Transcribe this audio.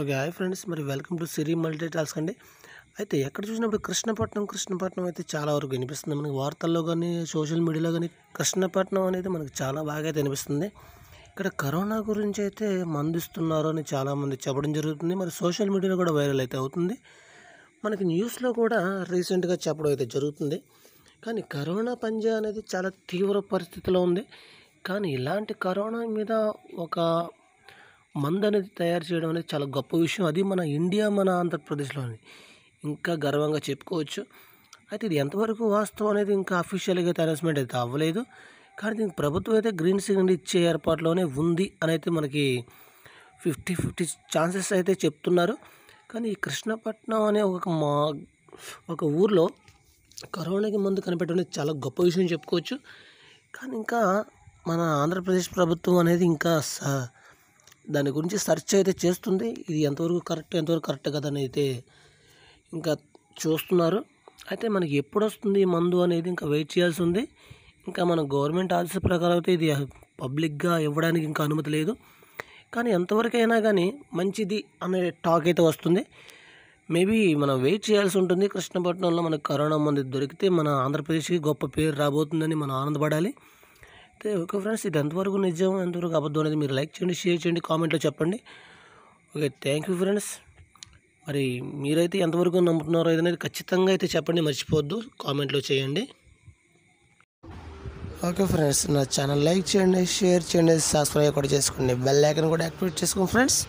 okay hi friends మరి welcome to Siri multi task అండి అయితే ఎక్కడ చూసినప్పుడు కృష్ణపట్నం కృష్ణపట్నం అయితే చాలా వరకు వినిపిస్తుంది మనకి వార్తల్లో కానీ సోషల్ మీడియాలో కానీ కృష్ణపట్నం అనేది మనకు చాలా బాగా వినిపిస్తుంది ఇక్కడ కరోనా గురించి అయితే మందిస్తున్నారు అని చాలామంది చెప్పడం జరుగుతుంది మరి సోషల్ మీడియాలో కూడా వైరల్ అయితే అవుతుంది మనకి న్యూస్లో కూడా రీసెంట్గా చెప్పడం అయితే జరుగుతుంది కానీ కరోనా పంజా అనేది చాలా తీవ్ర పరిస్థితిలో ఉంది కానీ ఇలాంటి కరోనా మీద ఒక మందు అనేది తయారు చేయడం అనేది చాలా గొప్ప విషయం అది మన ఇండియా మన ఆంధ్రప్రదేశ్లోని ఇంకా గర్వంగా చెప్పుకోవచ్చు అయితే ఇది ఎంతవరకు వాస్తవం అనేది ఇంకా అఫీషియల్గా అయితే అనౌన్స్మెంట్ అయితే అవ్వలేదు కానీ దీనికి ప్రభుత్వం అయితే గ్రీన్ సిగ్నల్ ఇచ్చే ఏర్పాటులోనే ఉంది అని అయితే మనకి ఫిఫ్టీ ఫిఫ్టీ ఛాన్సెస్ అయితే చెప్తున్నారు కానీ ఈ కృష్ణపట్నం అనే ఒక మా ఒక ఊర్లో కరోనాకి ముందు కనిపెట్టడం చాలా గొప్ప విషయం చెప్పుకోవచ్చు కానీ ఇంకా మన ఆంధ్రప్రదేశ్ ప్రభుత్వం అనేది ఇంకా దాని గురించి సెర్చ్ అయితే చేస్తుంది ఇది ఎంతవరకు కరెక్ట్ ఎంతవరకు కరెక్ట్ కదని అయితే ఇంకా చూస్తున్నారు అయితే మనకి ఎప్పుడు వస్తుంది ఈ మందు అనేది ఇంకా వెయిట్ చేయాల్సి ఉంది ఇంకా మన గవర్నమెంట్ ఆఫీస్ ప్రకారం అయితే ఇది పబ్లిక్గా ఇవ్వడానికి ఇంకా అనుమతి లేదు కానీ ఎంతవరకు అయినా కానీ మంచిది అనే టాక్ అయితే వస్తుంది మేబీ మనం వెయిట్ చేయాల్సి ఉంటుంది కృష్ణపట్నంలో మనకు కరోనా మంది దొరికితే మన ఆంధ్రప్రదేశ్కి గొప్ప పేరు రాబోతుందని మనం ఆనందపడాలి అయితే ఓకే ఫ్రెండ్స్ ఇది ఎంతవరకు నిజం ఎంతవరకు అబద్ధం అనేది మీరు లైక్ చేయండి షేర్ చేయండి కామెంట్లో చెప్పండి ఓకే థ్యాంక్ యూ ఫ్రెండ్స్ మరి మీరైతే ఎంతవరకు నమ్ముతున్నారో అనేది ఖచ్చితంగా అయితే చెప్పండి మర్చిపోవద్దు కామెంట్లో చేయండి ఓకే ఫ్రెండ్స్ నా ఛానల్ లైక్ చేయండి షేర్ చేయండి సబ్స్క్రైబ్ కూడా చేసుకోండి బెల్ ఐకన్ కూడా యాక్టివేట్ చేసుకోండి ఫ్రెండ్స్